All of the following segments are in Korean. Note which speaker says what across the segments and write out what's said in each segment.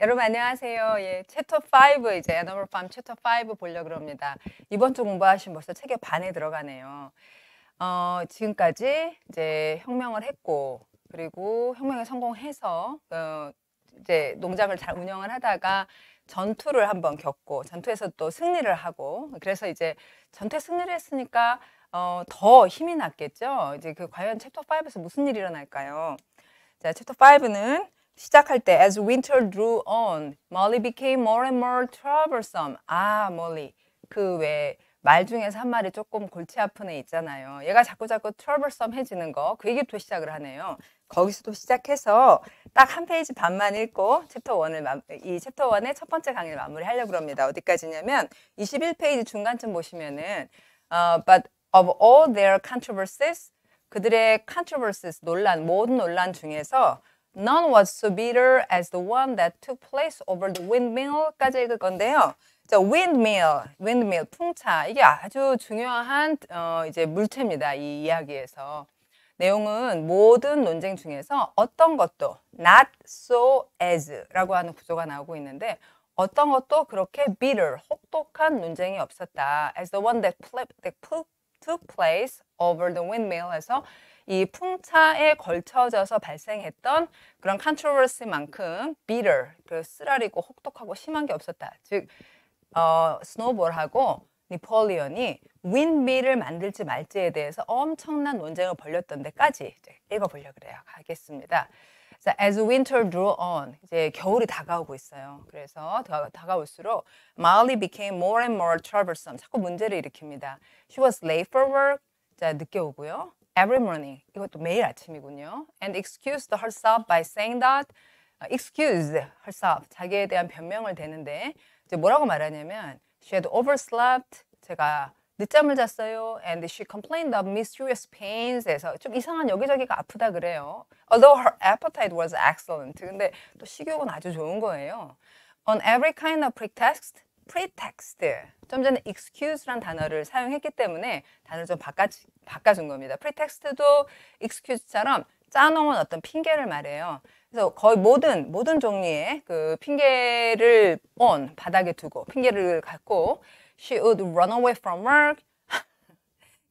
Speaker 1: 여러분 안녕하세요. 예, 챕터 5 이제 애너멀 팜 챕터 5 보려고 합니다. 이번 주 공부하신 벌써 책의 반에 들어가네요. 어, 지금까지 이제 혁명을 했고 그리고 혁명에 성공해서 어, 이제 농장을 잘 운영을 하다가 전투를 한번 겪고 전투에서 또 승리를 하고 그래서 이제 전투에 승리를 했으니까 어, 더 힘이 났겠죠. 이제 그 과연 챕터 5에서 무슨 일이 일어날까요? 자, 챕터 5는 시작할 때 as winter drew on, Molly became more and more troublesome. 아, m 리그왜 말 중에서 한 말이 조금 골치 아픈 애 있잖아요. 얘가 자꾸자꾸 troublesome 해지는 거. 그 얘기 부터 시작을 하네요. 거기서도 시작해서 딱 한 페이지 반만 읽고 챕터 1을 이 챕터 1의 첫 번째 강의를 마무리하려고 합니다. 어디까지냐면 21페이지 중간쯤 보시면은 uh, but of all their controversies 그들의 controversies 논란 모든 논란 중에서 None was so bitter as the one that took place over the windmill까지 읽을 건데요. 자, windmill, windmill, 풍차. 이게 아주 중요한 어, 이제 물체입니다. 이 이야기에서. 내용은 모든 논쟁 중에서 어떤 것도 not so as라고 하는 구조가 나오고 있는데 어떤 것도 그렇게 bitter, 혹독한 논쟁이 없었다. as the one that, that took place over the windmill에서 이 풍차에 걸쳐져서 발생했던 그런 controversy만큼 bitter, 그 쓰라리고 혹독하고 심한 게 없었다. 즉, 어, 스노볼하고 니폴리언이 윈밀을 만들지 말지에 대해서 엄청난 논쟁을 벌였던 데까지 이제 읽어보려고 그래요. 가겠습니다. 자, as winter drew on, 이제 겨울이 다가오고 있어요. 그래서 다가올수록 Molly became more and more troublesome. 자꾸 문제를 일으킵니다. She was late for work. 자, 늦게 오고요. Every morning. 이것도 매일 아침이군요. And excused herself by saying that excused herself. 자기에 대한 변명을 대는데 이제 뭐라고 말하냐면 she had overslept. 제가 늦잠을 잤어요. And she complained of mysterious pains에서 좀 이상한 여기저기가 아프다 그래요. Although her appetite was excellent. 근데 또 식욕은 아주 좋은 거예요. On every kind of pretext, pretext. 좀 전에 excuse란 단어를 사용했기 때문에 단어를 좀 바꿔, 바꿔준 겁니다. pretext도 excuse처럼 짜놓은 어떤 핑계를 말해요. 그래서 거의 모든 모든 종류의 그 핑계를 on 바닥에 두고 핑계를 갖고 She would run away from work.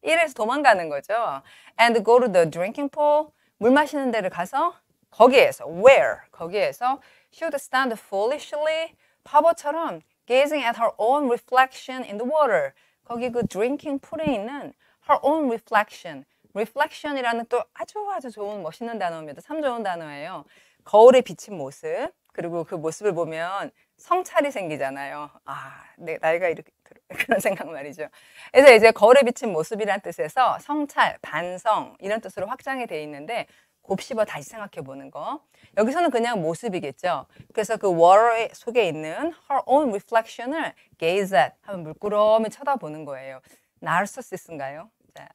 Speaker 1: 일에서 도망가는 거죠. And go to the drinking pool. 물 마시는 데를 가서 거기에서 where 거기에서 should e w stand foolishly 바보처럼 gazing at her own reflection in the water. 거기 그 drinking pool에 있는 her own reflection. reflection이라는 또 아주 아주 좋은 멋있는 단어입니다. 참 좋은 단어예요. 거울에 비친 모습 그리고 그 모습을 보면 성찰이 생기잖아요. 아, 내 나이가 이렇게 그런 생각 말이죠. 그래서 이제 거울에 비친 모습이란 뜻에서 성찰, 반성 이런 뜻으로 확장이 돼 있는데 곱씹어 다시 생각해 보는 거. 여기서는 그냥 모습이겠죠. 그래서 그 wall 속에 있는 her own reflection을 gaze at 하면 물끄러미 쳐다보는 거예요. 나르시스인가요 자.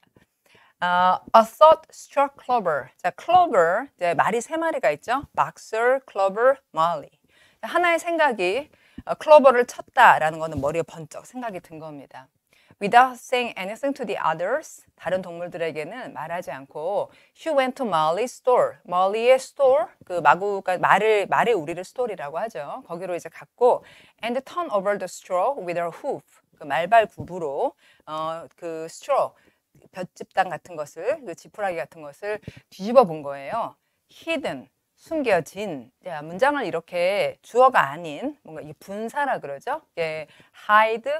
Speaker 1: Uh, a thought struck Clover. 자, Clover, 이제 말이 세 마리가 있죠. Boxer, Clover, Molly. 하나의 생각이 클로버를 쳤다라는 것은 머리에 번쩍 생각이 든 겁니다. Without saying anything to the others, 다른 동물들에게는 말하지 않고 She went to Molly's store. Molly의 store, 그 마구가 말을 말의 우리를 store이라고 하죠. 거기로 이제 갔고 and turn over the straw with her hoof. 그 말발 구부로 어 그 straw 볏짚당 같은 것을 그 지푸라기 같은 것을 뒤집어 본 거예요. Hidden 숨겨진 문장을 이렇게 주어가 아닌 뭔가 이 분사라 그러죠. 이게 예, hide,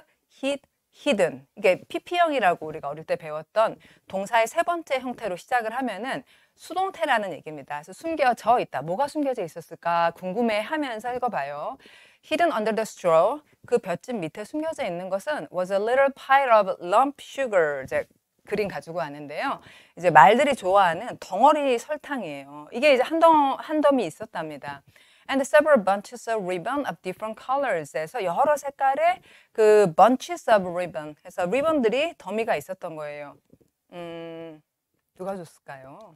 Speaker 1: hid, hidden. 이게 PP형이라고 우리가 어릴 때 배웠던 동사의 세 번째 형태로 시작을 하면은 수동태라는 얘기입니다. 그래서 숨겨져 있다. 뭐가 숨겨져 있었을까 궁금해하면서 읽어봐요. Hidden under the straw, 그 볏짚 밑에 숨겨져 있는 것은 was a little pile of lump sugar, 이제 그림 가지고 왔는데요. 이제 말들이 좋아하는 덩어리 설탕이에요. 이게 이제 한덩 한 덤이 있었답니다. And several bunches of ribbon of different colors. 에서 여러 색깔의 그 bunches of ribbon. 해서 리본들이 덤이가 있었던 거예요. 음, 누가 줬을까요?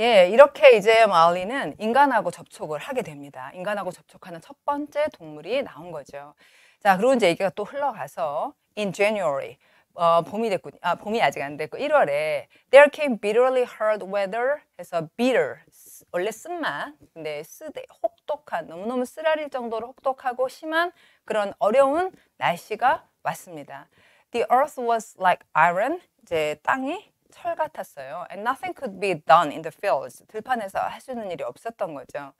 Speaker 1: 예, 이렇게 이제 마을리는 인간하고 접촉을 하게 됩니다. 인간하고 접촉하는 첫 번째 동물이 나온 거죠. 자, 그리고 이제 얘기가 또 흘러가서 in January. 어, 봄이 됐군. 아, 봄이 아직 안 됐고 1월에 There came bitterly hard weather 해서 bitter 원래 쓴맛 근데 쓰대 혹독한 너무너무 쓰라릴 정도로 혹독하고 심한 그런 어려운 날씨가 왔습니다. The earth was like iron 이제 땅이 철 같았어요. And nothing could be done in the fields 들판에서 할 수 있는 일이 없었던 거죠.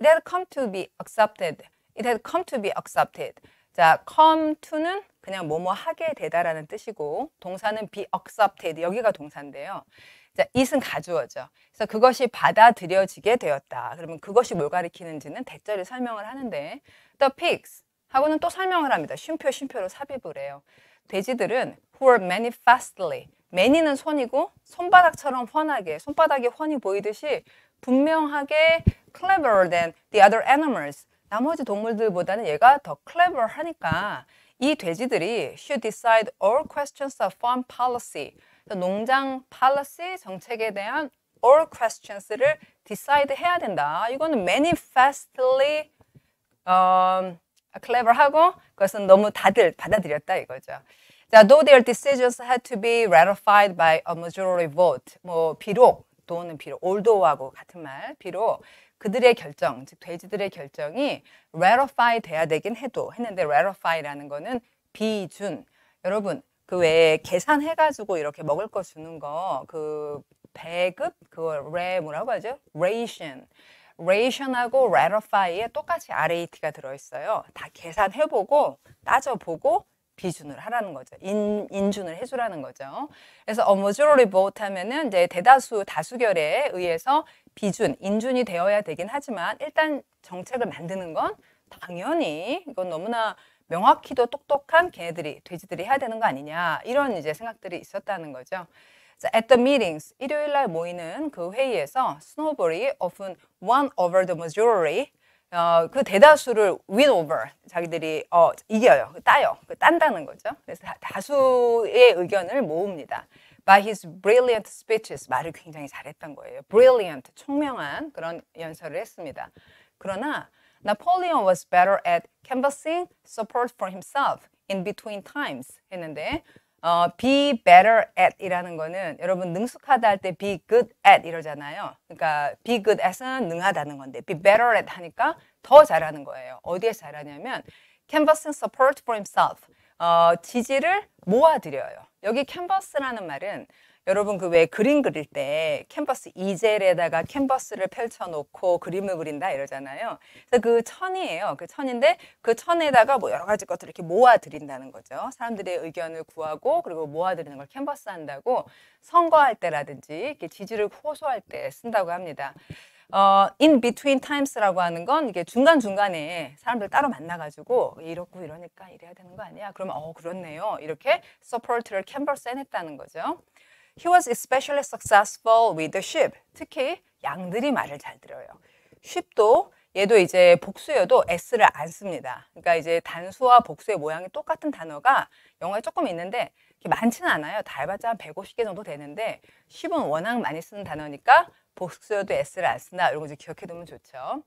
Speaker 1: It had come to be accepted. It had come to be accepted. 자, come to는 그냥 뭐뭐 하게 되다라는 뜻이고 동사는 be accepted 여기가 동사인데요. 자, it은 가주어죠. 그래서 그것이 받아들여지게 되었다. 그러면 그것이 뭘 가리키는지는 대절이 설명을 하는데 the pigs 하고는 또 설명을 합니다. 쉼표 쉼표로 삽입을 해요. 돼지들은 who are manifestly 매니는 손이고 손바닥처럼 훤하게 손바닥이 훤히 보이듯이 분명하게 cleverer than the other animals 나머지 동물들보다는 얘가 더 clever하니까 이 돼지들이 should decide all questions of farm policy. 농장 policy 정책에 대한 all questions를 decide 해야 된다. 이거는 manifestly um, clever하고 그것은 너무 다들 받아들였다 이거죠. 자, though their decisions had to be ratified by a majority vote. 뭐 비록 또는 비록 although하고 같은 말. 비록 그들의 결정, 즉 돼지들의 결정이 ratify 돼야 되긴 해도 했는데 ratify라는 거는 비준. 여러분 그 외에 계산해가지고 이렇게 먹을 거 주는 거 그 배급 그걸 레 뭐라고 하죠? ration. ration하고 ratify에 똑같이 rat가 들어있어요. 다 계산해보고 따져보고 비준을 하라는 거죠. 인, 인준을 해주라는 거죠. 그래서 a majority vote 하면은 이제 대다수 다수결에 의해서 비준, 인준이 되어야 되긴 하지만 일단 정책을 만드는 건 당연히 이건 너무나 명확히도 똑똑한 걔네들이 돼지들이 해야 되는 거 아니냐 이런 이제 생각들이 있었다는 거죠. 자, at the meetings 일요일 날 모이는 그 회의에서 스노볼이 often won over the majority 어, 그 대다수를 win over 자기들이 어, 이겨요, 따요, 딴다는 거죠. 그래서 다, 수의 의견을 모읍니다. By his brilliant speeches 말을 굉장히 잘했던 거예요. Brilliant 총명한 그런 연설을 했습니다. 그러나 Napoleon was better at canvassing support for himself in between times 했는데 어, be better at 이라는 거는 여러분 능숙하다 할 때 be good at 이러잖아요. 그러니까 be good at은 능하다는 건데 be better at 하니까 더 잘하는 거예요. 어디에 잘하냐면 canvassing support for himself. 어, 지지를 모아드려요. 여기 canvass라는 말은 여러분 그 왜 그림 그릴 때 캔버스 이젤에다가 캔버스를 펼쳐놓고 그림을 그린다 이러잖아요. 그래서 그 천이에요. 그 천인데 그 천에다가 뭐 여러 가지 것들을 이렇게 모아드린다는 거죠. 사람들의 의견을 구하고 그리고 모아드리는 걸 캔버스 한다고 선거할 때라든지 이렇게 지지를 호소할 때 쓴다고 합니다. 어, in between times라고 하는 건 이게 중간중간에 사람들 따로 만나가지고 이렇고 이러니까 이래야 되는 거 아니야? 그러면 어, 그렇네요. 이렇게 서포트를 캔버스 에냈다는 거죠. He was especially successful with the sheep. 특히 양들이 말을 잘 들어요. sheep도 얘도 이제 복수여도 s를 안 씁니다. 그러니까 이제 단수와 복수의 모양이 똑같은 단어가 영어에 조금 있는데 많지는 않아요. 달 해봤자 한 150개 정도 되는데 10은 워낙 많이 쓰는 단어니까 복수여도 s를 안 쓰나 이런 거 이제 기억해두면 좋죠.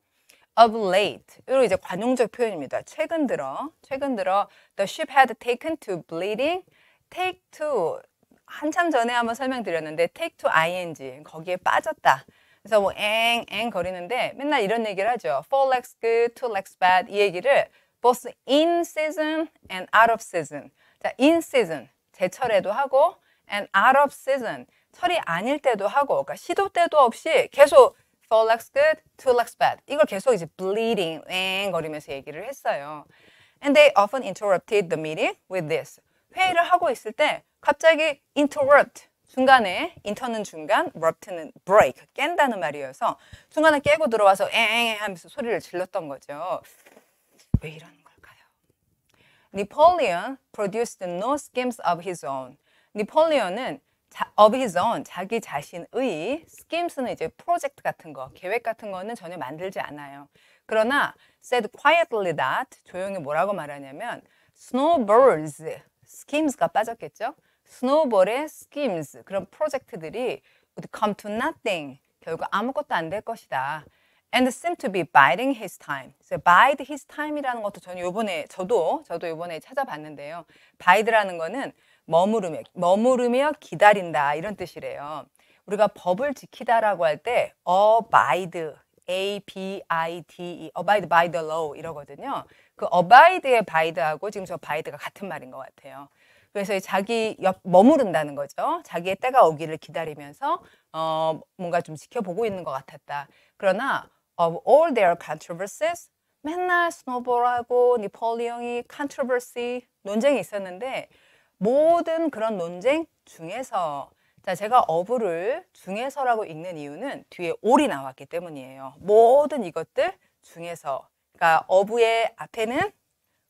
Speaker 1: of late 이런 이제 관용적 표현입니다. 최근 들어 최근 들어 the ship had taken to bleeding take to 한참 전에 한번 설명드렸는데 take to ing 거기에 빠졌다. 그래서 뭐앵앵 거리는데 맨날 이런 얘기를 하죠. four legs good, two legs bad 이 얘기를 both in season and out of season. 자, in season 제철에도 하고 and out of season 철이 아닐 때도 하고 그러니까 시도 때도 없이 계속 four legs good, two legs bad 이걸 계속 이제 bleeding 엥 거리면서 얘기를 했어요. And they often interrupted the meeting with this. 회의를 하고 있을 때 갑자기 interrupt 중간에 인터는 중간, rupt는 break 깬다는 말이어서 중간에 깨고 들어와서 엥 하면서 소리를 질렀던 거죠. 왜 이러는 걸까요? Napoleon produced no schemes of his own. Napoleon은 자, of his own, 자기 자신의 schemes는 이제 프로젝트 같은 거, 계획 같은 거는 전혀 만들지 않아요. 그러나 said quietly that 조용히 뭐라고 말하냐면 snowbirds schemes가 빠졌겠죠? 스노볼의 schemes 그런 프로젝트들이 would come to nothing 결국 아무것도 안 될 것이다. and seem to be biding his time. So bide his time이라는 것도 저는 요번에 저도 저도 요번에 찾아봤는데요. bide라는 거는 머무르며 머무르며 기다린다 이런 뜻이래요. 우리가 법을 지키다라고 할 때 abide, a b i d e, abide by the law 이러거든요. 그 어바이드의 바이드하고 지금 저 바이드가 같은 말인 것 같아요. 그래서 자기 옆 머무른다는 거죠. 자기의 때가 오기를 기다리면서 어, 뭔가 좀 지켜보고 있는 것 같았다. 그러나 of all their controversies 맨날 스노볼하고 니폴리옹이 controversy 논쟁이 있었는데 모든 그런 논쟁 중에서 자 제가 어부를 중에서라고 읽는 이유는 뒤에 올이 나왔기 때문이에요. 모든 이것들 중에서 그러니까 어부의 앞에는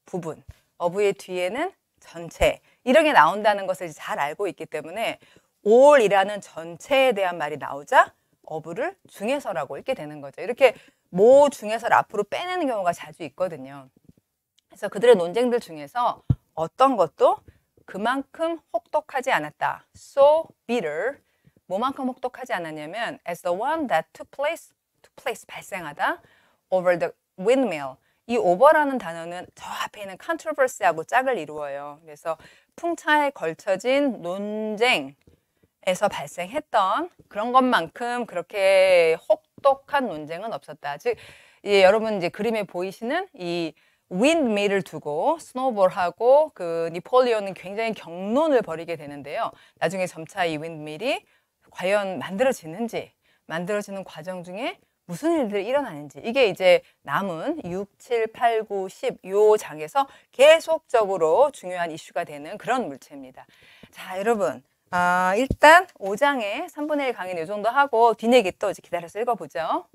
Speaker 1: 부분, 어부의 뒤에는 전체 이렇게 나온다는 것을 잘 알고 있기 때문에 올이라는 전체에 대한 말이 나오자 어부를 중에서라고 읽게 되는 거죠. 이렇게 모 중에서를 앞으로 빼내는 경우가 자주 있거든요. 그래서 그들의 논쟁들 중에서 어떤 것도 그만큼 혹독하지 않았다. So bitter. 뭐만큼 혹독하지 않았냐면 as the one that took place, took place 발생하다 over the windmill. 이 over라는 단어는 저 앞에 있는 controversy하고 짝을 이루어요. 그래서 풍차에 걸쳐진 논쟁에서 발생했던 그런 것만큼 그렇게 혹독한 논쟁은 없었다. 즉, 예, 여러분 이제 그림에 보이시는 이 윈밀을 두고 스노볼하고 그니폴리오는 굉장히 경론을 벌이게 되는데요. 나중에 점차 이 윈밀이 과연 만들어지는지 만들어지는 과정 중에 무슨 일들이 일어나는지 이게 이제 남은 6, 7, 8, 9, 10 요 장에서 계속적으로 중요한 이슈가 되는 그런 물체입니다. 자 여러분 아, 일단 5장에 3분의 1 강의는 이 정도 하고 뒷얘기 또 이제 기다려서 읽어보죠.